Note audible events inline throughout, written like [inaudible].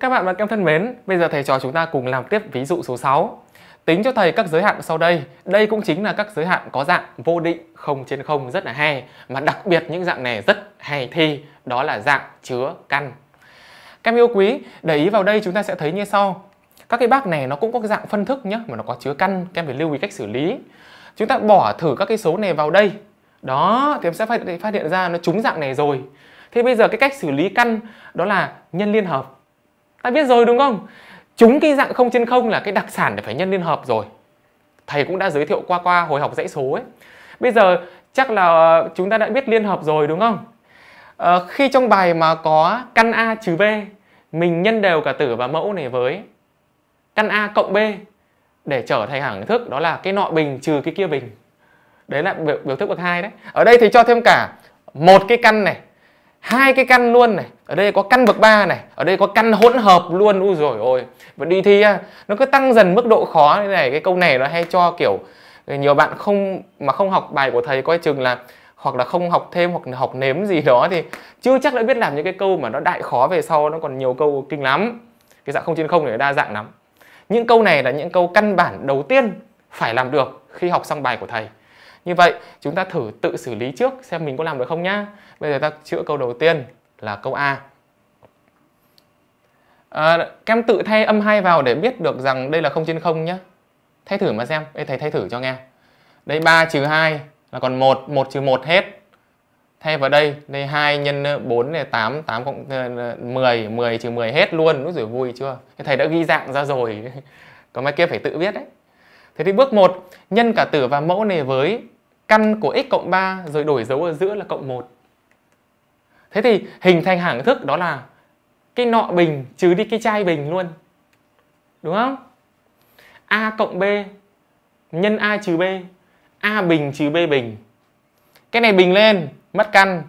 Các bạn và các em thân mến, bây giờ thầy trò chúng ta cùng làm tiếp ví dụ số 6. Tính cho thầy các giới hạn sau đây, đây cũng chính là các giới hạn có dạng vô định, không trên không rất là hay, mà đặc biệt những dạng này rất hay thi, đó là dạng chứa căn. Các em yêu quý, để ý vào đây chúng ta sẽ thấy như sau. Các cái bác này nó cũng có cái dạng phân thức nhé, mà nó có chứa căn, các em phải lưu ý cách xử lý. Chúng ta bỏ thử các cái số này vào đây. Đó, thì em sẽ phát hiện ra nó trúng dạng này rồi. Thế bây giờ cái cách xử lý căn đó là nhân liên hợp ta biết rồi đúng không chúng cái dạng không trên không là cái đặc sản để phải nhân liên hợp rồi thầy cũng đã giới thiệu qua qua hồi học dãy số ấy bây giờ chắc là chúng ta đã biết liên hợp rồi đúng không à, khi trong bài mà có căn a trừ b mình nhân đều cả tử và mẫu này với căn a cộng b để trở thành hàng thức đó là cái nọ bình trừ cái kia bình đấy là biểu, biểu thức bậc hai đấy ở đây thì cho thêm cả một cái căn này hai cái căn luôn này ở đây có căn bậc 3 này ở đây có căn hỗn hợp luôn u rồi ôi và đi thi nó cứ tăng dần mức độ khó như này cái câu này nó hay cho kiểu nhiều bạn không mà không học bài của thầy coi chừng là hoặc là không học thêm hoặc học nếm gì đó thì chưa chắc đã biết làm những cái câu mà nó đại khó về sau nó còn nhiều câu kinh lắm cái dạng không trên không này đa dạng lắm những câu này là những câu căn bản đầu tiên phải làm được khi học xong bài của thầy như vậy chúng ta thử tự xử lý trước xem mình có làm được không nhá bây giờ ta chữa câu đầu tiên là câu a à, các em tự thay âm hai vào để biết được rằng đây là không trên không nhá thay thử mà xem Ê, thầy thay thử cho nghe đây 3 trừ 2 là còn 1, 1 trừ 1 hết thay vào đây đây 2 nhân 4 này 8 8 cộng 10 ờ, 10 trừ 10 hết luôn lúc rồi vui chưa thầy đã ghi dạng ra rồi [laughs] còn mấy kia phải tự biết đấy thế thì bước 1 nhân cả tử và mẫu này với căn của x cộng 3 rồi đổi dấu ở giữa là cộng 1. Thế thì hình thành hạng thức đó là cái nọ bình trừ đi cái chai bình luôn. Đúng không? A cộng B nhân A trừ B. A bình trừ B bình. Cái này bình lên, mất căn.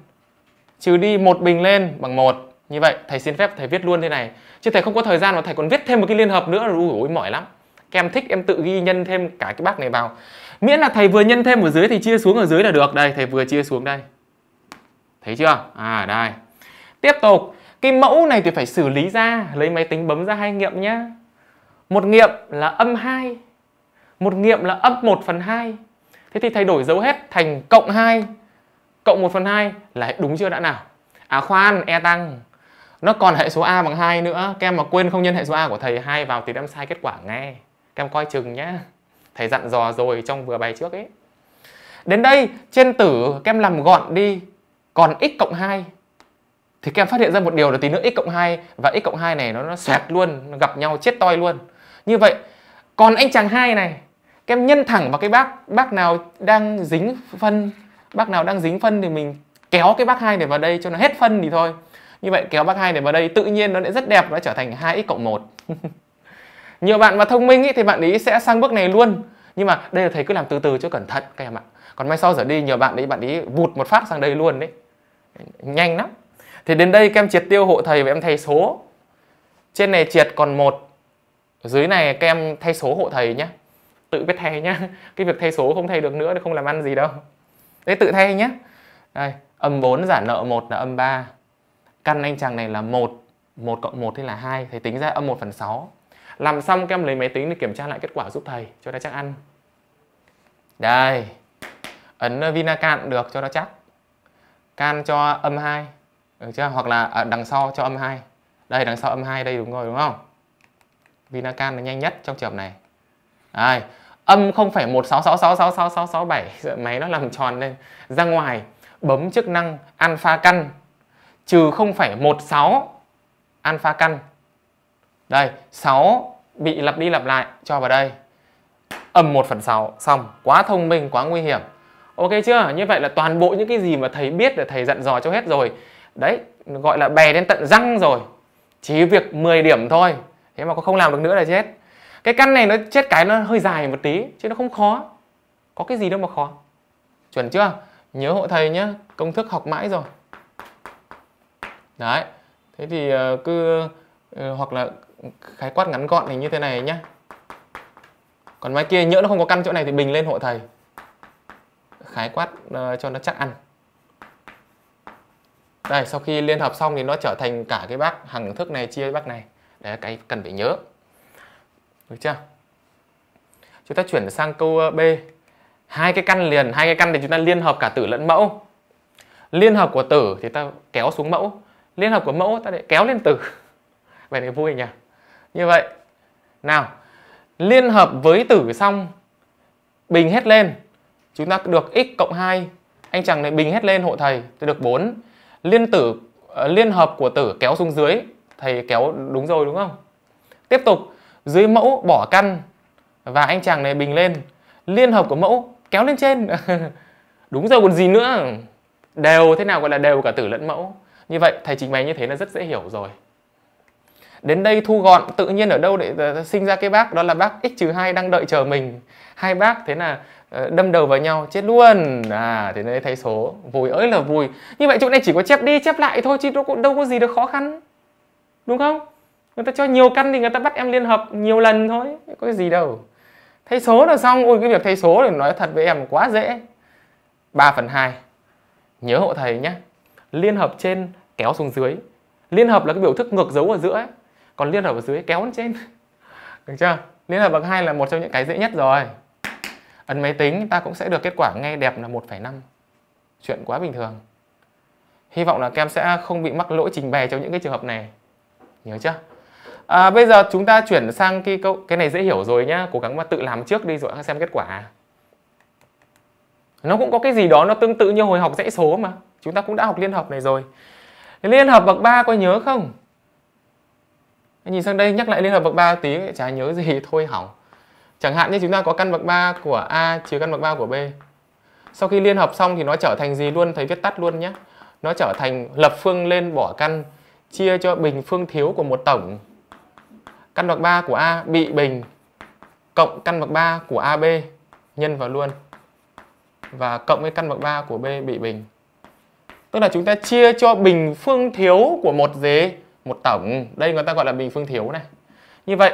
Trừ đi một bình lên bằng một Như vậy thầy xin phép thầy viết luôn thế này. Chứ thầy không có thời gian mà thầy còn viết thêm một cái liên hợp nữa. Ui ôi mỏi lắm. Các em thích em tự ghi nhân thêm cả cái bác này vào miễn là thầy vừa nhân thêm ở dưới thì chia xuống ở dưới là được đây thầy vừa chia xuống đây thấy chưa à đây tiếp tục cái mẫu này thì phải xử lý ra lấy máy tính bấm ra hai nghiệm nhá một nghiệm là âm 2 một nghiệm là âm 1 phần 2 thế thì thay đổi dấu hết thành cộng 2 cộng 1 phần 2 là đúng chưa đã nào à khoan e tăng nó còn hệ số a bằng 2 nữa các em mà quên không nhân hệ số a của thầy hai vào thì em sai kết quả nghe các em coi chừng nhé thầy dặn dò rồi trong vừa bài trước ấy đến đây trên tử kem làm gọn đi còn x cộng 2 thì kem phát hiện ra một điều là tí nữa x cộng 2 và x cộng 2 này nó, nó xoẹt luôn nó gặp nhau chết toi luôn như vậy còn anh chàng hai này kem nhân thẳng vào cái bác bác nào đang dính phân bác nào đang dính phân thì mình kéo cái bác hai này vào đây cho nó hết phân thì thôi như vậy kéo bác hai này vào đây tự nhiên nó sẽ rất đẹp nó trở thành 2x cộng 1 [laughs] nhiều bạn mà thông minh ý, thì bạn ý sẽ sang bước này luôn nhưng mà đây là thầy cứ làm từ từ cho cẩn thận các em ạ còn mai sau giờ đi nhờ bạn đấy bạn ấy vụt một phát sang đây luôn đấy nhanh lắm thì đến đây các em triệt tiêu hộ thầy và em thay số trên này triệt còn một dưới này các em thay số hộ thầy nhé tự biết thay nhé [laughs] cái việc thay số không thay được nữa thì không làm ăn gì đâu đấy tự thay nhé đây âm 4 giả nợ 1 là âm 3 căn anh chàng này là 1 1 cộng 1 thì là 2 thầy tính ra âm 1 phần 6 làm xong các em lấy máy tính để kiểm tra lại kết quả giúp thầy cho nó chắc ăn đây ấn vinacan được cho nó chắc can cho âm 2 được chưa hoặc là ở à, đằng sau cho âm 2 đây đằng sau âm 2 đây đúng rồi đúng không vinacan là nhanh nhất trong trường hợp này đây âm 0,1666667 máy nó làm tròn lên ra ngoài bấm chức năng alpha căn trừ 0,16 alpha căn đây, 6 bị lặp đi lặp lại cho vào đây. Âm 1 phần 6 xong, quá thông minh, quá nguy hiểm. Ok chưa? Như vậy là toàn bộ những cái gì mà thầy biết là thầy dặn dò cho hết rồi. Đấy, gọi là bè đến tận răng rồi. Chỉ việc 10 điểm thôi. Thế mà có không làm được nữa là chết. Cái căn này nó chết cái nó hơi dài một tí chứ nó không khó. Có cái gì đâu mà khó. Chuẩn chưa? Nhớ hộ thầy nhé, công thức học mãi rồi. Đấy. Thế thì ờ, cứ ờ, hoặc là khái quát ngắn gọn thì như thế này nhé. còn máy kia nhỡ nó không có căn chỗ này thì bình lên hộ thầy khái quát uh, cho nó chắc ăn đây sau khi liên hợp xong thì nó trở thành cả cái bác hằng thức này chia với bác này đấy là cái cần phải nhớ được chưa chúng ta chuyển sang câu ờ, b hai cái căn liền hai cái căn thì chúng ta liên hợp cả tử lẫn mẫu liên hợp của tử thì ta kéo xuống mẫu liên hợp của mẫu ta lại kéo lên tử vậy này vui nhỉ như vậy nào liên hợp với tử xong bình hết lên chúng ta được x cộng 2 anh chàng này bình hết lên hộ thầy thì được 4 liên tử ờ, liên hợp của tử kéo xuống dưới thầy kéo đúng rồi đúng không tiếp tục dưới mẫu bỏ căn và anh chàng này bình lên liên hợp của mẫu kéo lên trên [laughs] đúng rồi còn gì nữa đều thế nào gọi là đều cả tử lẫn mẫu như vậy thầy trình bày như thế là rất dễ hiểu rồi đến đây thu gọn tự nhiên ở đâu để sinh ra cái bác đó là bác x 2 đang đợi chờ mình hai bác thế là ờ, đâm đầu vào nhau chết luôn à thế đấy thay số vui ơi là vui như vậy chỗ này chỉ có chép đi chép lại thôi chứ đâu có, đâu có gì được khó khăn đúng không người ta cho nhiều căn thì người ta bắt em liên hợp nhiều lần thôi có gì đâu thay số là xong ôi cái việc thay số thì nói thật với em quá dễ 3 phần 2 nhớ hộ thầy nhé liên hợp trên kéo xuống dưới liên hợp là cái biểu thức ngược dấu ở giữa ấy còn liên hợp ở dưới kéo lên trên được chưa liên hợp bậc hai là một trong những cái dễ nhất rồi ấn máy tính ta cũng sẽ được kết quả ngay đẹp là 1,5 chuyện quá bình thường hy vọng là kem sẽ không bị mắc lỗi trình bày trong những cái trường hợp này nhớ chưa à, bây giờ chúng ta chuyển sang cái câu cái này dễ hiểu rồi nhá cố gắng mà tự làm trước đi rồi xem kết quả nó cũng có cái gì đó nó tương tự như hồi học dãy số mà chúng ta cũng đã học liên hợp này rồi liên hợp bậc 3 có nhớ không nhìn sang đây nhắc lại liên hợp bậc ba tí chả nhớ gì [laughs] thôi hỏng chẳng hạn như chúng ta có căn bậc 3 của a trừ căn bậc 3 của b sau khi liên hợp xong thì nó trở thành gì luôn thấy viết tắt luôn nhé nó trở thành lập phương lên bỏ căn chia cho bình phương thiếu của một tổng căn bậc 3 của a bị bình cộng căn bậc 3 của ab nhân vào luôn và cộng với căn bậc 3 của b bị bình tức là chúng ta chia cho bình phương thiếu của một dế một tổng đây người ta gọi là bình phương thiếu này như vậy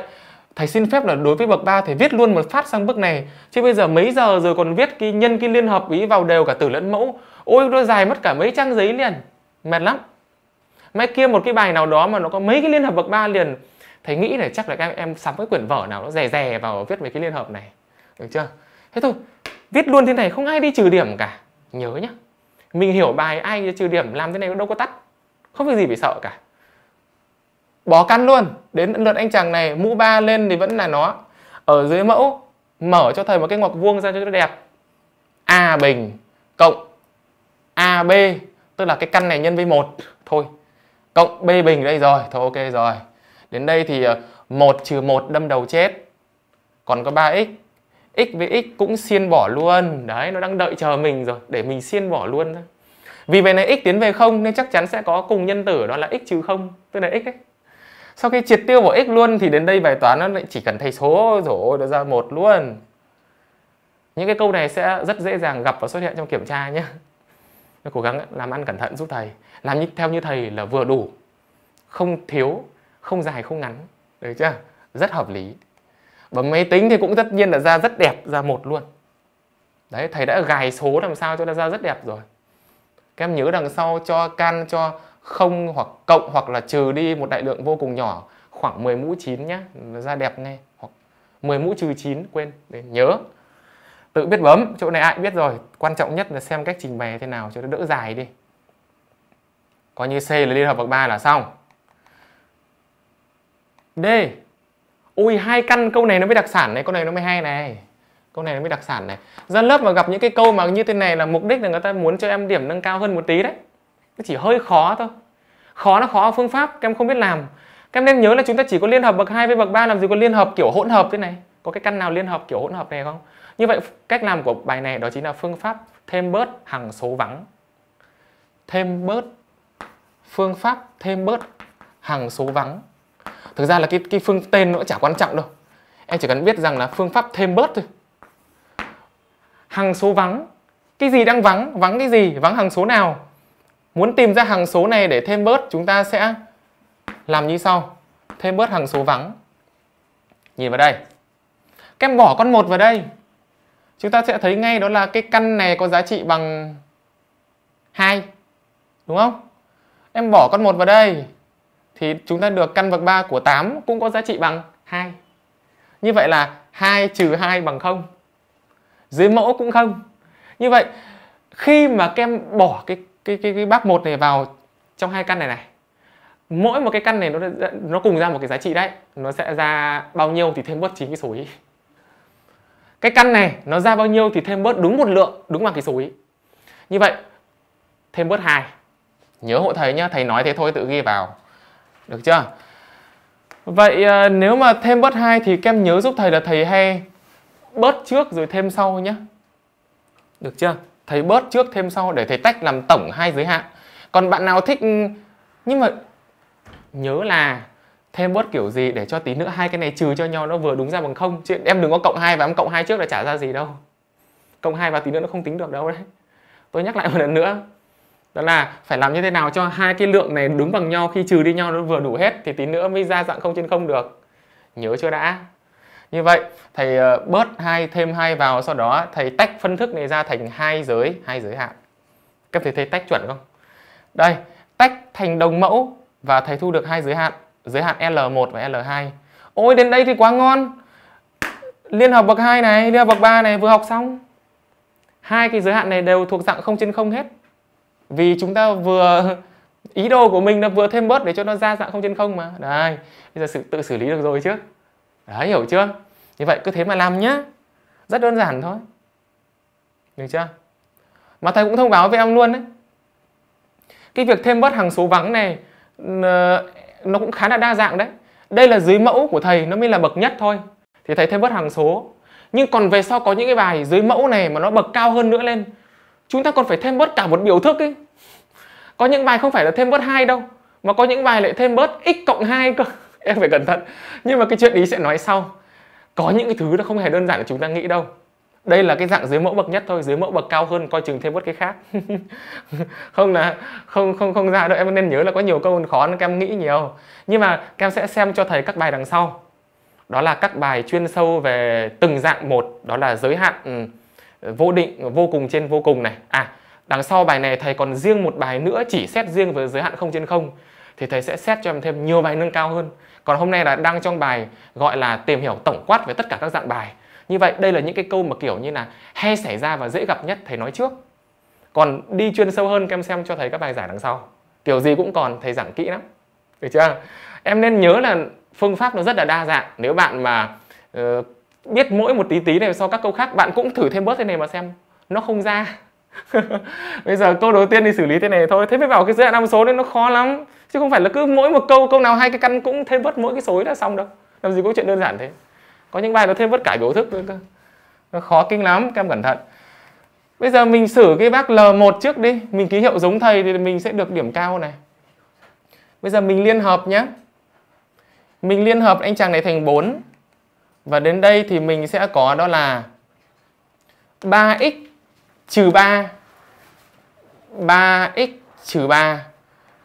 thầy xin phép là đối với bậc 3 thầy viết luôn một phát sang bước này chứ bây giờ mấy giờ rồi còn viết cái nhân cái liên hợp ý vào đều cả tử lẫn mẫu ôi nó dài mất cả mấy trang giấy liền mệt lắm mấy kia một cái bài nào đó mà nó có mấy cái liên hợp bậc 3 liền thầy nghĩ là chắc là các em sắm cái quyển vở nào nó rè rè vào viết mấy cái liên hợp này được chưa thế thôi viết luôn thế này không ai đi trừ điểm cả nhớ nhá mình hiểu bài ai trừ điểm làm thế này đâu có tắt không việc gì phải sợ cả bỏ căn luôn đến lượt anh chàng này mũ ba lên thì vẫn là nó ở dưới mẫu mở cho thầy một cái ngoặc vuông ra cho nó đẹp a bình cộng ab tức là cái căn này nhân với một thôi cộng b bình đây rồi thôi ok rồi đến đây thì ờ, một trừ một đâm đầu chết còn có 3x x với x cũng xiên bỏ luôn đấy nó đang đợi chờ mình rồi để mình xiên bỏ luôn thôi vì vậy này x tiến về không nên chắc chắn sẽ có cùng nhân tử đó là x trừ không tức là x ấy sau khi triệt tiêu bỏ x luôn thì đến đây bài toán nó lại chỉ cần thay số rồi nó ra một luôn những cái câu này sẽ rất dễ dàng gặp và xuất hiện trong kiểm tra nhé cố gắng làm ăn cẩn thận giúp thầy làm theo như thầy là vừa đủ không thiếu không dài không ngắn được chưa rất hợp lý và máy tính thì cũng tất nhiên là ra rất đẹp ra một luôn đấy thầy đã gài số làm sao cho nó ra rất đẹp rồi các em nhớ đằng sau cho can cho không hoặc cộng hoặc là trừ đi một đại lượng vô cùng nhỏ khoảng 10 mũ 9 nhé ra đẹp nghe hoặc 10 mũ trừ 9 quên để nhớ tự biết bấm chỗ này ai biết rồi quan trọng nhất là xem cách trình bày thế nào cho nó đỡ dài đi coi như C là liên hợp bậc 3 là xong D ui hai căn câu này nó mới đặc sản này câu này nó mới hay này câu này nó mới đặc sản này ra lớp mà gặp những cái câu mà như thế này là mục đích là người ta muốn cho em điểm nâng cao hơn một tí đấy nó chỉ hơi khó thôi khó nó khó ở phương pháp các em không biết làm các em nên nhớ là chúng ta chỉ có liên hợp bậc 2 với bậc 3 làm gì có liên hợp kiểu hỗn hợp thế này có cái căn nào liên hợp kiểu hỗn hợp này không như vậy cách làm của bài này đó chính là phương pháp thêm bớt hằng số vắng thêm bớt phương pháp thêm bớt hằng số vắng thực ra là cái cái phương tên nó chả quan trọng đâu em chỉ cần biết rằng là phương pháp thêm bớt thôi hằng số vắng cái gì đang vắng vắng cái gì vắng hằng số nào Muốn tìm ra hằng số này để thêm bớt chúng ta sẽ làm như sau. Thêm bớt hằng số vắng. Nhìn vào đây. Các em bỏ con một vào đây. Chúng ta sẽ thấy ngay đó là cái căn này có giá trị bằng 2. Đúng không? Em bỏ con một vào đây thì chúng ta được căn bậc 3 của 8 cũng có giá trị bằng 2. Như vậy là 2 trừ 2 bằng 0. Dưới mẫu cũng không. Như vậy khi mà các em bỏ cái cái cái cái bác một này vào trong hai căn này này mỗi một cái căn này nó nó cùng ra một cái giá trị đấy nó sẽ ra bao nhiêu thì thêm bớt chín cái số ý cái căn này nó ra bao nhiêu thì thêm bớt đúng một lượng đúng bằng cái số ý như vậy thêm bớt hai nhớ hộ thầy nhá thầy nói thế thôi tự ghi vào được chưa vậy ờ, nếu mà thêm bớt hai thì kem nhớ giúp thầy là thầy hay bớt trước rồi thêm sau nhé được chưa thầy bớt trước thêm sau để thầy tách làm tổng hai giới hạn còn bạn nào thích ừ, nhưng mà nhớ là thêm bớt kiểu gì để cho tí nữa hai cái này trừ cho nhau nó vừa đúng ra bằng không chứ em đừng có cộng hai và em cộng hai trước là trả ra gì đâu cộng hai và tí nữa nó không tính được đâu đấy tôi nhắc lại một lần nữa đó là phải làm như thế nào cho hai cái lượng này đúng bằng nhau khi trừ đi nhau nó vừa đủ hết thì tí nữa mới ra dạng không trên không được nhớ chưa đã như vậy thầy ờ, bớt hai thêm hai vào sau đó thầy tách phân thức này ra thành hai giới hai giới hạn các thầy thấy tách chuẩn không đây tách thành đồng mẫu và thầy thu được hai giới hạn giới hạn L1 và L2 ôi đến đây thì quá ngon liên hợp bậc 2 này liên hợp bậc 3 này vừa học xong hai cái giới hạn này đều thuộc dạng không trên không hết vì chúng ta vừa ý đồ của mình là vừa thêm bớt để cho nó ra dạng không trên không mà đây bây giờ sự tự xử lý được rồi chứ Đấy, hiểu chưa? Như vậy cứ thế mà làm nhá. Rất đơn giản thôi. Được chưa? Mà thầy cũng thông báo với em luôn đấy. Cái việc thêm bớt hàng số vắng này nó cũng khá là đa dạng đấy. Đây là dưới mẫu của thầy nó mới là bậc nhất thôi. Thì thầy thêm bớt hàng số. Nhưng còn về sau có những cái bài dưới mẫu này mà nó bậc cao hơn nữa lên. Chúng ta còn phải thêm bớt cả một biểu thức ấy. Có những bài không phải là thêm bớt hai đâu, mà có những bài lại thêm bớt x cộng 2 cơ em phải cẩn thận nhưng mà cái chuyện ý sẽ nói sau có những cái thứ nó không hề đơn giản là chúng ta nghĩ đâu đây là cái dạng dưới mẫu bậc nhất thôi dưới mẫu bậc cao hơn coi chừng thêm bất cái khác [laughs] không là không không không ra đâu em nên nhớ là có nhiều câu khó nên em nghĩ nhiều nhưng mà em sẽ xem cho thầy các bài đằng sau đó là các bài chuyên sâu về từng dạng một đó là giới hạn ừ, vô định vô cùng trên vô cùng này à đằng sau bài này thầy còn riêng một bài nữa chỉ xét riêng về giới hạn không trên không thì thầy sẽ xét cho em thêm nhiều bài nâng cao hơn còn hôm nay là đang trong bài gọi là tìm hiểu tổng quát về tất cả các dạng bài như vậy đây là những cái câu mà kiểu như là hay xảy ra và dễ gặp nhất thầy nói trước còn đi chuyên sâu hơn em xem cho thầy các bài giải đằng sau kiểu gì cũng còn thầy giảng kỹ lắm được chưa em nên nhớ là phương pháp nó rất là đa dạng nếu bạn mà uh, biết mỗi một tí tí này so các câu khác bạn cũng thử thêm bớt thế này mà xem nó không ra [laughs] bây giờ câu đầu tiên thì xử lý thế này thôi thế mới bảo cái dạng năm số nên nó khó lắm chứ không phải là cứ mỗi một câu câu nào hai cái căn cũng thêm vớt mỗi cái số đã xong đâu làm gì có chuyện đơn giản thế có những bài nó thêm vớt cả biểu thức nữa cơ nó khó kinh lắm các em cẩn thận bây giờ mình xử cái bác L1 trước đi mình ký hiệu giống thầy thì mình sẽ được điểm cao này bây giờ mình liên hợp nhé mình liên hợp anh chàng này thành 4 và đến đây thì mình sẽ có đó là 3x trừ 3 3x trừ 3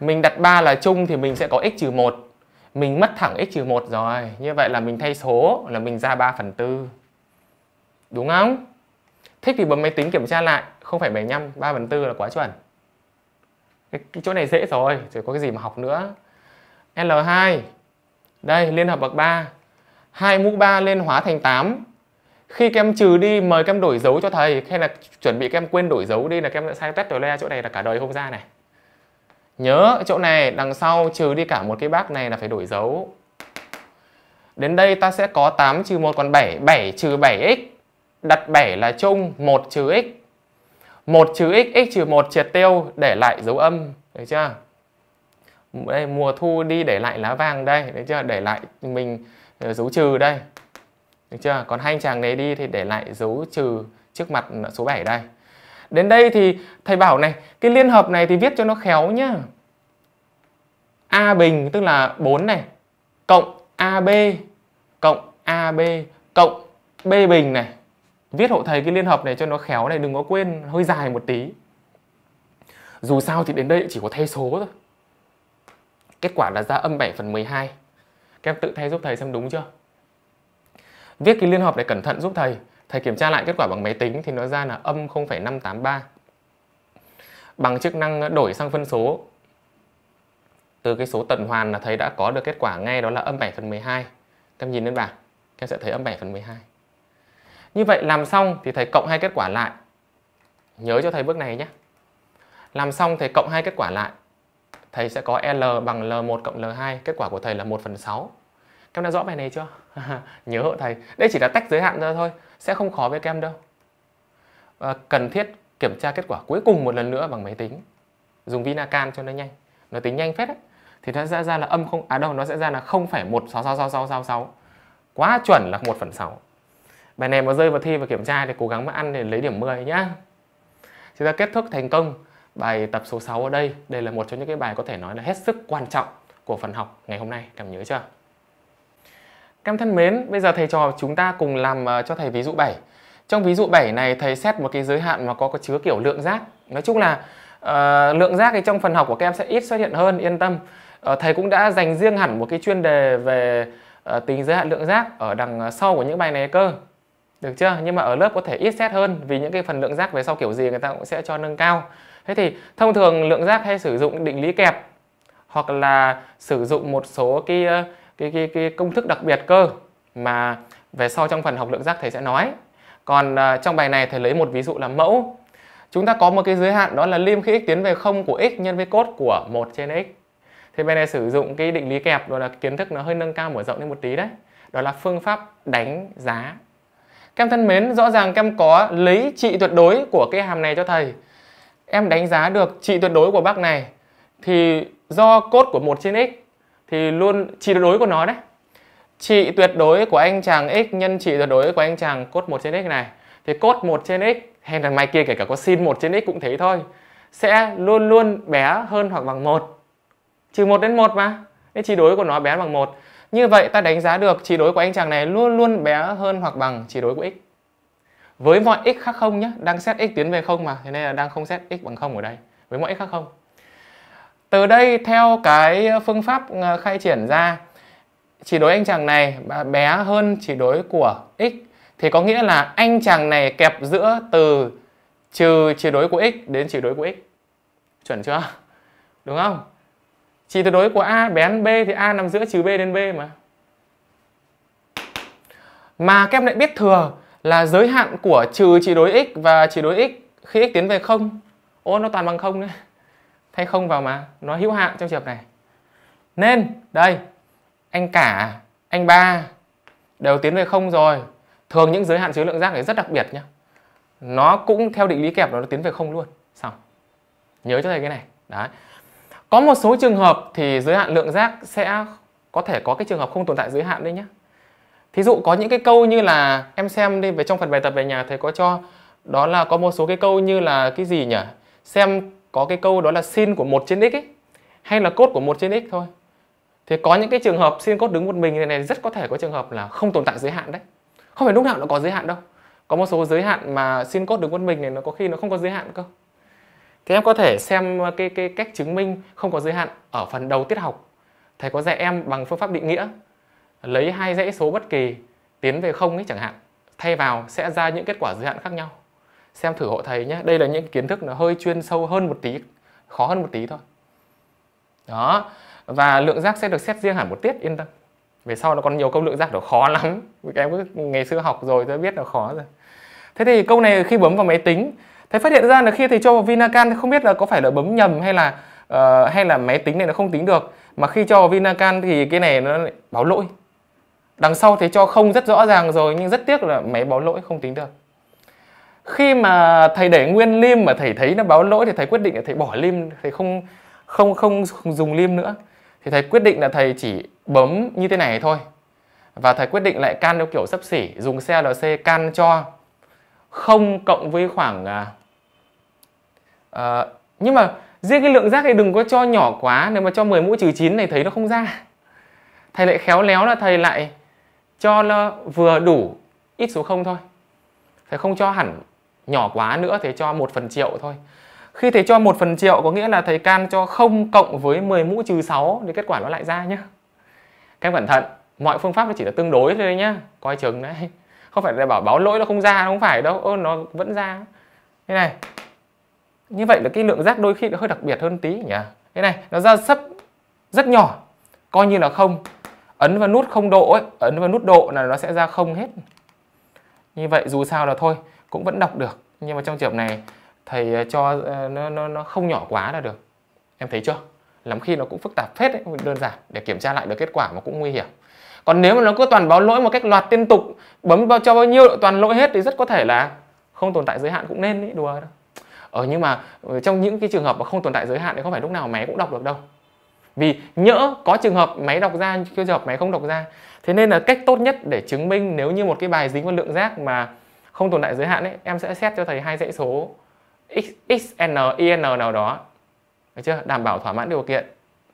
mình đặt 3 là chung thì mình sẽ có x 1 mình mất thẳng x 1 rồi như vậy là mình thay số là mình ra 3 phần 4 đúng không thích thì bấm máy tính kiểm tra lại không phải 75 3 phần 4 là quá chuẩn cái, cái chỗ này dễ rồi rồi có cái gì mà học nữa L2 đây liên hợp bậc 3 2 mũ 3 lên hóa thành 8 khi các em trừ đi mời các em đổi dấu cho thầy hay là chuẩn bị các em quên đổi dấu đi là các em đã sai test rồi le chỗ này là cả đời không ra này Nhớ chỗ này đằng sau trừ đi cả một cái bác này là phải đổi dấu. Đến đây ta sẽ có 8 trừ 1 còn 7, 7 trừ 7x. Đặt 7 là chung, 1 trừ x. 1 trừ x, x trừ 1 triệt tiêu để lại dấu âm, được chưa? Đây mùa thu đi để lại lá vàng đây, được chưa? Để lại mình ờ, dấu trừ đây. Được chưa? Còn hai anh chàng này đi thì để lại dấu trừ trước mặt số 7 đây. Đến đây thì thầy bảo này, cái liên hợp này thì viết cho nó khéo nhá. A bình tức là 4 này, cộng AB, cộng AB, cộng B bình này. Viết hộ thầy cái liên hợp này cho nó khéo này, đừng có quên, hơi dài một tí. Dù sao thì đến đây chỉ có thay số thôi. Kết quả là ra âm 7 phần 12. Các em tự thay giúp thầy xem đúng chưa? Viết cái liên hợp này cẩn thận giúp thầy. Thầy kiểm tra lại kết quả bằng máy tính thì nó ra là âm 0,583. Bằng chức năng đổi sang phân số từ cái số tuần hoàn là thầy đã có được kết quả ngay đó là âm 7 phần 12. Các em nhìn lên bảng, các em sẽ thấy âm 7 phần 12. Như vậy làm xong thì thầy cộng hai kết quả lại. Nhớ cho thầy bước này nhé. Làm xong thầy cộng hai kết quả lại. Thầy sẽ có L bằng L1 cộng L2. Kết quả của thầy là 1 phần 6. Các em đã rõ bài này chưa? [laughs] Nhớ hộ thầy. Đây chỉ là tách giới hạn ra thôi sẽ không khó với các em đâu. À, cần thiết kiểm tra kết quả cuối cùng một lần nữa bằng máy tính. Dùng Vinacan cho nó nhanh. Nó tính nhanh phết đấy. Thì nó sẽ ra là âm không à đâu nó sẽ ra là 0,166666. Quá chuẩn là 1 phần 6. Bài này mà rơi vào thi và kiểm tra thì cố gắng mà ăn để lấy điểm 10 nhá. Chúng ta kết thúc thành công bài tập số 6 ở đây. Đây là một trong những cái bài có thể nói là hết sức quan trọng của phần học ngày hôm nay. Cảm nhớ chưa? Các em thân mến, bây giờ thầy trò chúng ta cùng làm ờ, cho thầy ví dụ 7. Trong ví dụ 7 này thầy xét một cái giới hạn mà có, có chứa kiểu lượng giác. Nói chung là uh, lượng giác thì trong phần học của các em sẽ ít xuất hiện hơn, yên tâm. Uh, thầy cũng đã dành riêng hẳn một cái chuyên đề về uh, tính giới hạn lượng giác ở đằng sau của những bài này cơ. Được chưa? Nhưng mà ở lớp có thể ít xét hơn vì những cái phần lượng giác về sau kiểu gì người ta cũng sẽ cho nâng cao. Thế thì thông thường lượng giác hay sử dụng định lý kẹp hoặc là sử dụng một số cái uh, cái, cái, cái công thức đặc biệt cơ mà về sau trong phần học lượng giác thầy sẽ nói còn uh, trong bài này thầy lấy một ví dụ là mẫu chúng ta có một cái giới hạn đó là lim khi x tiến về 0 của x nhân với cốt của 1 trên x thì bên này sử dụng cái định lý kẹp rồi là kiến thức nó hơi nâng cao mở rộng lên một tí đấy đó là phương pháp đánh giá các em thân mến rõ ràng các em có lấy trị tuyệt đối của cái hàm này cho thầy em đánh giá được trị tuyệt đối của bác này thì do cốt của 1 trên x thì luôn trị tuyệt đối của nó đấy trị tuyệt đối của anh chàng x nhân trị tuyệt đối của anh chàng cốt 1 trên x này thì cốt 1 trên x hay là mai kia kể cả có sin 1 trên x cũng thế thôi sẽ luôn luôn bé hơn hoặc bằng 1 trừ 1 đến 1 mà nên trị đối của nó bé bằng 1 như vậy ta đánh giá được trị đối của anh chàng này luôn luôn bé hơn hoặc bằng trị đối của x với mọi x khác không nhé đang xét x tiến về không mà thế nên là đang không xét x bằng không ở đây với mọi x khác không từ đây theo cái phương pháp ờ, khai triển ra chỉ đối anh chàng này bé hơn chỉ đối của x thì có nghĩa là anh chàng này kẹp giữa từ trừ chỉ đối của x đến chỉ đối của x chuẩn chưa đúng không chỉ tuyệt đối của a bé hơn b thì a nằm giữa trừ b đến b mà mà các em lại biết thừa là giới hạn của trừ chỉ đối x và chỉ đối x khi x tiến về không ô nó toàn bằng không đấy thay không vào mà nó hữu hạn trong trường hợp này nên đây anh cả anh ba đều tiến về không rồi thường những giới hạn chứa lượng giác này rất đặc biệt nhá nó cũng theo định lý kẹp đó nó tiến về không luôn xong nhớ cho thầy cái này đấy có một số trường hợp thì giới hạn lượng giác sẽ có thể có cái trường hợp không tồn tại giới hạn đấy nhá thí dụ có những cái câu như là em xem đi về trong phần bài tập về nhà thầy có cho đó là có một số cái câu như là cái gì nhỉ xem có cái câu đó là sin của một trên x ấy, hay là cốt của một trên x thôi thì có những cái trường hợp sin cốt đứng một mình này, này rất có thể có trường hợp là không tồn tại giới hạn đấy không phải lúc nào nó có giới hạn đâu có một số giới hạn mà sin cốt đứng một mình này nó có khi nó không có giới hạn cơ thì em có thể xem cái cái cách chứng minh không có giới hạn ở phần đầu tiết học thầy có dạy em bằng phương pháp định nghĩa lấy hai dãy số bất kỳ tiến về không ấy chẳng hạn thay vào sẽ ra những kết quả giới hạn khác nhau xem thử hộ thầy nhé đây là những kiến thức nó hơi chuyên sâu hơn một tí khó hơn một tí thôi đó và lượng giác sẽ được xét riêng hẳn một tiết yên tâm về sau nó còn nhiều câu lượng giác nó khó [laughs] lắm các em cứ ngày xưa học rồi tôi biết là khó rồi thế thì câu này khi bấm vào máy tính thầy phát hiện ra là khi thầy cho vào vinacan thì không biết là có phải là bấm nhầm hay là uh, hay là máy tính này nó không tính được mà khi cho vào vinacan thì cái này nó báo lỗi đằng sau thầy cho không rất rõ ràng rồi nhưng rất tiếc là máy báo lỗi không tính được khi mà thầy để nguyên lim mà thầy thấy nó báo lỗi thì thầy quyết định là thầy bỏ lim thầy không không không dùng lim nữa thì thầy quyết định là thầy chỉ bấm như thế này thôi và thầy quyết định lại can theo kiểu sấp xỉ dùng CLC can cho không cộng với khoảng à, à, nhưng mà riêng cái lượng rác thì đừng có cho nhỏ quá nếu mà cho 10 mũ trừ 9 này thấy nó không ra thầy lại khéo léo là thầy lại cho nó vừa đủ ít số không thôi thầy không cho hẳn nhỏ quá nữa thầy cho một phần triệu thôi khi thầy cho một phần triệu có nghĩa là thầy can cho không cộng với 10 mũ trừ 6 thì kết quả nó lại ra nhá các em cẩn thận mọi phương pháp nó chỉ là tương đối thôi nhá coi chừng đấy [laughs] không phải là bảo báo lỗi nó không ra không phải đâu ơ nó vẫn ra thế này như vậy là cái lượng rác đôi khi nó hơi đặc biệt hơn tí nhỉ thế này nó ra sấp rất nhỏ coi như là không ấn vào nút không độ ấy ấn vào nút độ là nó sẽ ra không hết như vậy dù sao là thôi cũng vẫn đọc được nhưng mà trong trường hợp này thầy ờ, cho ờ, nó, nó, nó không nhỏ quá là được em thấy chưa lắm khi nó cũng phức tạp phết ấy, đơn giản để kiểm tra lại được kết quả mà cũng nguy hiểm còn nếu mà nó cứ toàn báo lỗi một cách loạt liên tục bấm vào cho bao nhiêu toàn lỗi hết thì rất có thể là không tồn tại giới hạn cũng nên ấy, đùa đâu ở ờ, nhưng mà trong những cái trường hợp mà không tồn tại giới hạn thì không phải lúc nào máy cũng đọc được đâu vì nhỡ có trường hợp máy đọc ra trường hợp máy không đọc ra thế nên là cách tốt nhất để chứng minh nếu như một cái bài dính vào lượng rác mà không tồn tại giới hạn ấy em sẽ xét cho thầy hai dãy số x n xn n nào đó được chưa đảm bảo thỏa mãn điều kiện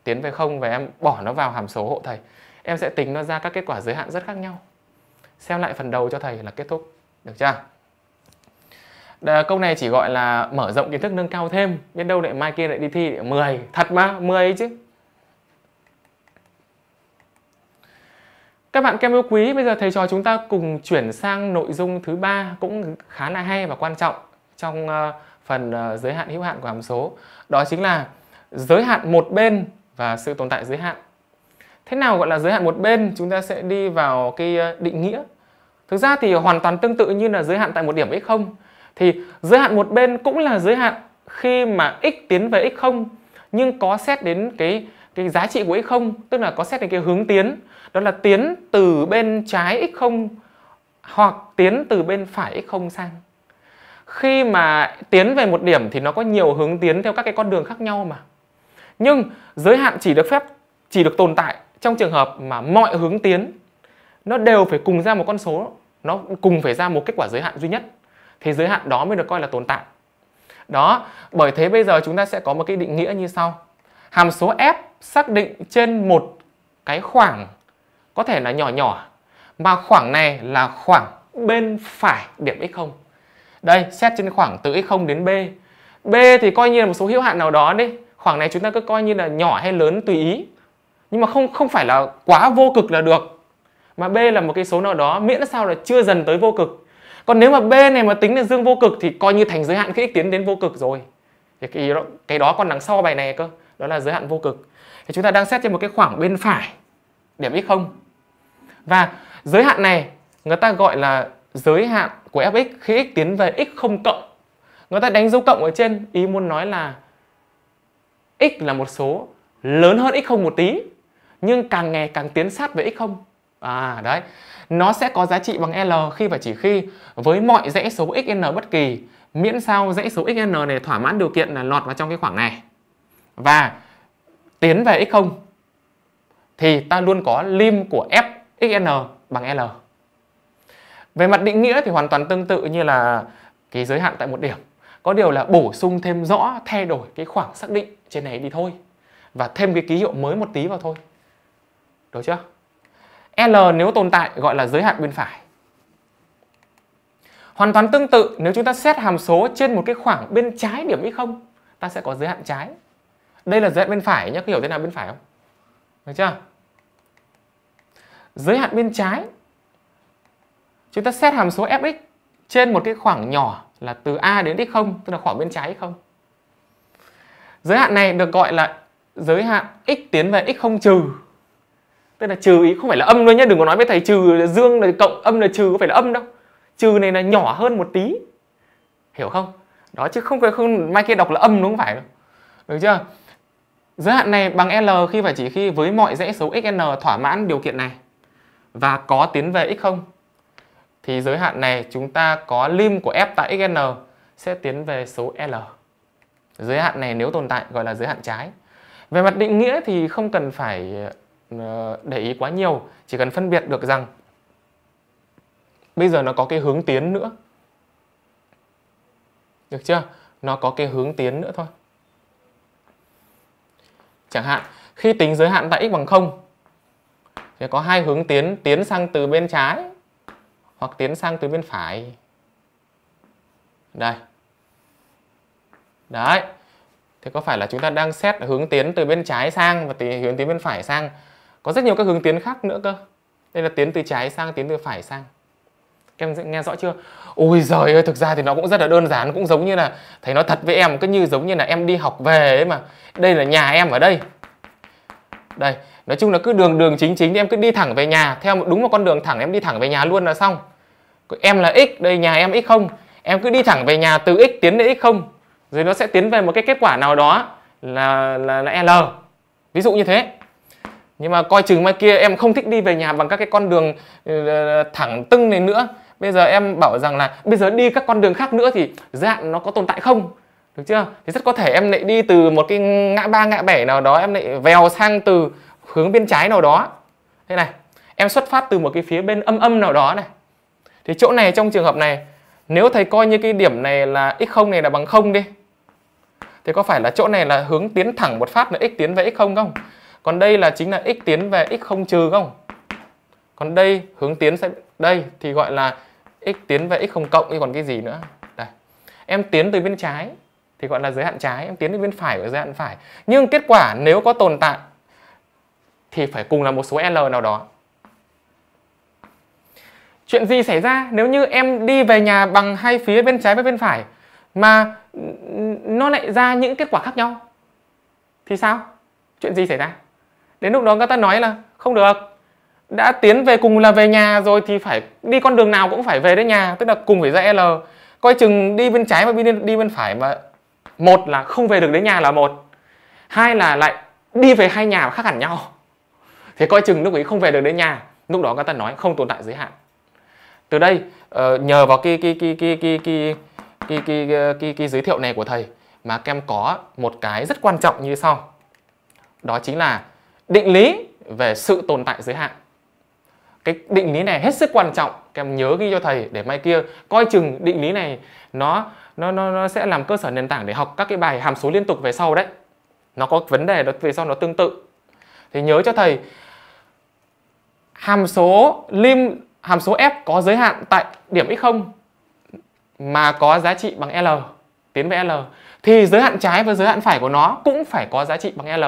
tiến về không và em bỏ nó vào hàm số hộ thầy em sẽ tính nó ra các kết quả giới hạn rất khác nhau xem lại phần đầu cho thầy là kết thúc được chưa Đà, câu này chỉ gọi là mở rộng kiến thức nâng cao thêm biết đâu lại mai kia lại đi thi 10 thật mà 10 chứ Các bạn kem yêu quý, bây giờ thầy trò chúng ta cùng chuyển sang nội dung thứ ba cũng khá là hay và quan trọng trong ờ, phần ờ, giới hạn hữu hạn của hàm số. Đó chính là giới hạn một bên và sự tồn tại giới hạn. Thế nào gọi là giới hạn một bên? Chúng ta sẽ đi vào cái ờ, định nghĩa. Thực ra thì hoàn toàn tương tự như là giới hạn tại một điểm x0 thì giới hạn một bên cũng là giới hạn khi mà x tiến về x0 nhưng có xét đến cái cái giá trị của x0 tức là có xét đến cái hướng tiến đó là tiến từ bên trái x0 hoặc tiến từ bên phải x0 sang khi mà tiến về một điểm thì nó có nhiều hướng tiến theo các cái con đường khác nhau mà nhưng giới hạn chỉ được phép chỉ được tồn tại trong trường hợp mà mọi hướng tiến nó đều phải cùng ra một con số nó cùng phải ra một kết quả giới hạn duy nhất thì giới hạn đó mới được coi là tồn tại đó bởi thế bây giờ chúng ta sẽ có một cái định nghĩa như sau hàm số f xác định trên một cái khoảng có thể là nhỏ nhỏ mà khoảng này là khoảng bên phải điểm x0. Đây, xét trên khoảng từ x0 đến b. b thì coi như là một số hữu hạn nào đó đi. Khoảng này chúng ta cứ coi như là nhỏ hay lớn tùy ý. Nhưng mà không không phải là quá vô cực là được. Mà b là một cái số nào đó miễn sao là chưa dần tới vô cực. Còn nếu mà b này mà tính là dương vô cực thì coi như thành giới hạn khi x tiến đến vô cực rồi. Thì cái cái đó còn đằng sau bài này cơ, đó là giới hạn vô cực thì chúng ta đang xét trên một cái khoảng bên phải điểm x0 và giới hạn này người ta gọi là giới hạn của fx khi x tiến về x0 cộng người ta đánh dấu cộng ở trên ý muốn nói là x là một số lớn hơn x0 một tí nhưng càng ngày càng tiến sát về x0 à đấy nó sẽ có giá trị bằng L khi và chỉ khi với mọi dãy số xn bất kỳ miễn sao dãy số xn này thỏa mãn điều kiện là lọt vào trong cái khoảng này và tiến về x0 thì ta luôn có lim của f xn bằng l. Về mặt định nghĩa thì hoàn toàn tương tự như là cái giới hạn tại một điểm. Có điều là bổ sung thêm rõ thay đổi cái khoảng xác định trên này đi thôi và thêm cái ký hiệu mới một tí vào thôi. Được chưa? L nếu tồn tại gọi là giới hạn bên phải. Hoàn toàn tương tự nếu chúng ta xét hàm số trên một cái khoảng bên trái điểm x0 ta sẽ có giới hạn trái đây là giới hạn bên phải nhé có hiểu thế nào bên phải không được chưa giới hạn bên trái chúng ta xét hàm số fx trên một cái khoảng nhỏ là từ a đến x0 tức là khoảng bên trái không. giới hạn này được gọi là giới hạn x tiến về x0 trừ tức là trừ ý không phải là âm nữa nhé đừng có nói với thầy trừ là dương là cộng âm là trừ có phải là âm đâu trừ này là nhỏ hơn một tí hiểu không đó chứ không phải không mai kia đọc là âm đúng không phải đâu được chưa Giới hạn này bằng L khi phải chỉ khi với mọi dãy số xn thỏa mãn điều kiện này và có tiến về x0 thì giới hạn này chúng ta có lim của f tại xn sẽ tiến về số L. Giới hạn này nếu tồn tại gọi là giới hạn trái. Về mặt định nghĩa thì không cần phải ờ, để ý quá nhiều, chỉ cần phân biệt được rằng bây giờ nó có cái hướng tiến nữa. Được chưa? Nó có cái hướng tiến nữa thôi. Chẳng hạn khi tính giới hạn tại x bằng 0 thì có hai hướng tiến, tiến sang từ bên trái hoặc tiến sang từ bên phải. Đây. Đấy. thì có phải là chúng ta đang xét hướng tiến từ bên trái sang và hướng tiến bên phải sang? Có rất nhiều các hướng tiến khác nữa cơ. Đây là tiến từ trái sang, tiến từ phải sang em nghe rõ chưa ôi giời ơi thực ra thì nó cũng rất là đơn giản cũng giống như là thầy nói thật với em cứ như giống như là em đi học về ấy mà đây là nhà em ở đây đây nói chung là cứ đường đường chính chính thì em cứ đi thẳng về nhà theo một đúng một con đường thẳng em đi thẳng về nhà luôn là xong em là x đây nhà em x không em cứ đi thẳng về nhà từ x tiến đến x không rồi nó sẽ tiến về một cái kết quả nào đó là là, là l ví dụ như thế nhưng mà coi chừng mai kia em không thích đi về nhà bằng các cái con đường ờ, thẳng tưng này nữa bây giờ em bảo rằng là bây giờ đi các con đường khác nữa thì giới hạn nó có tồn tại không được chưa thì rất có thể em lại đi từ một cái ngã ba ngã bảy nào đó em lại vèo sang từ hướng bên trái nào đó thế này em xuất phát từ một cái phía bên âm âm nào đó này thì chỗ này trong trường hợp này nếu thầy coi như cái điểm này là x0 này là bằng không đi thì có phải là chỗ này là hướng tiến thẳng một phát là x tiến về x0 không còn đây là chính là x tiến về x0 trừ không còn đây hướng tiến sẽ đây thì gọi là x tiến về x không cộng chứ còn cái gì nữa đây em tiến từ bên trái thì gọi là giới hạn trái em tiến từ bên phải của giới hạn phải nhưng kết quả nếu có tồn tại thì phải cùng là một số l nào đó chuyện gì xảy ra nếu như em đi về nhà bằng hai phía bên trái với bên phải mà nó lại ra những kết quả khác nhau thì sao chuyện gì xảy ra đến lúc đó người ta nói là không được đã tiến về cùng là về nhà rồi thì phải đi con đường nào cũng phải về đến nhà tức là cùng phải ra L coi chừng đi bên trái và bên đi bên phải mà một là không về được đến nhà là một hai là lại đi về hai nhà khác hẳn nhau thế coi chừng lúc ấy không về được đến nhà lúc đó người ta nói không tồn tại giới hạn từ đây ờ, nhờ vào cái cái cái cái cái cái cái cái, cái, cái giới thiệu này của thầy mà kem có một cái rất quan trọng như sau đó chính là định lý về sự tồn tại giới hạn cái định lý này hết sức quan trọng các em nhớ ghi cho thầy để mai kia coi chừng định lý này nó nó nó, nó sẽ làm cơ sở nền tảng để học các cái bài hàm số liên tục về sau đấy nó có vấn đề đó về sau nó tương tự thì nhớ cho thầy hàm số lim hàm số f có giới hạn tại điểm x0 mà có giá trị bằng l tiến về l thì giới hạn trái và giới hạn phải của nó cũng phải có giá trị bằng l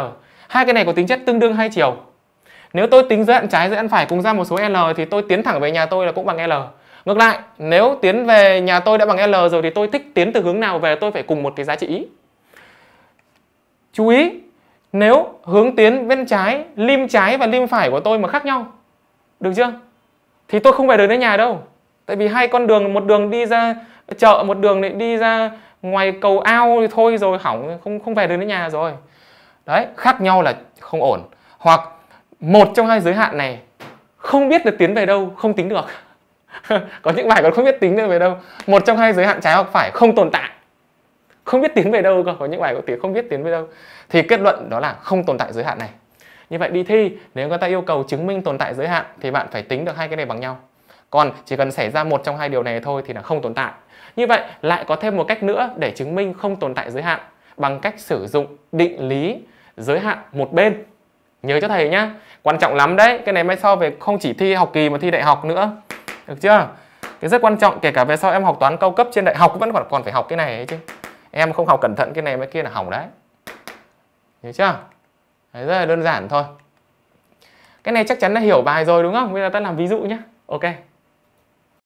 hai cái này có tính chất tương đương hai chiều nếu tôi tính giới hạn trái giới hạn phải cùng ra một số l thì tôi tiến thẳng về nhà tôi là cũng bằng l ngược lại nếu tiến về nhà tôi đã bằng l rồi thì tôi thích tiến từ hướng nào về tôi phải cùng một cái giá trị chú ý nếu hướng tiến bên trái lim trái và lim phải của tôi mà khác nhau được chưa thì tôi không về được đến nhà đâu tại vì hai con đường một đường đi ra chợ một đường lại đi ra ngoài cầu ao thì thôi rồi hỏng không không về được đến nhà rồi đấy khác nhau là không ổn hoặc một trong hai giới hạn này không biết được tiến về đâu không tính được [laughs] có những bài còn không biết tính được về đâu một trong hai giới hạn trái hoặc phải không tồn tại không biết tiến về đâu cơ có những bài có tiếng không biết tiến về đâu thì kết luận đó là không tồn tại giới hạn này như vậy đi thi nếu người ta yêu cầu chứng minh tồn tại giới hạn thì bạn phải tính được hai cái này bằng nhau còn chỉ cần xảy ra một trong hai điều này thôi thì là không tồn tại như vậy lại có thêm một cách nữa để chứng minh không tồn tại giới hạn bằng cách sử dụng định lý giới hạn một bên nhớ cho thầy nhá quan trọng lắm đấy cái này mai sau về không chỉ thi học kỳ mà thi đại học nữa được chưa cái rất quan trọng kể cả về sau em học toán cao cấp trên đại học vẫn còn còn phải học cái này ấy chứ em không học cẩn thận cái này mấy kia là hỏng đấy nhớ chưa đấy, rất là đơn giản thôi cái này chắc chắn là hiểu bài rồi đúng không bây giờ ta làm ví dụ nhé ok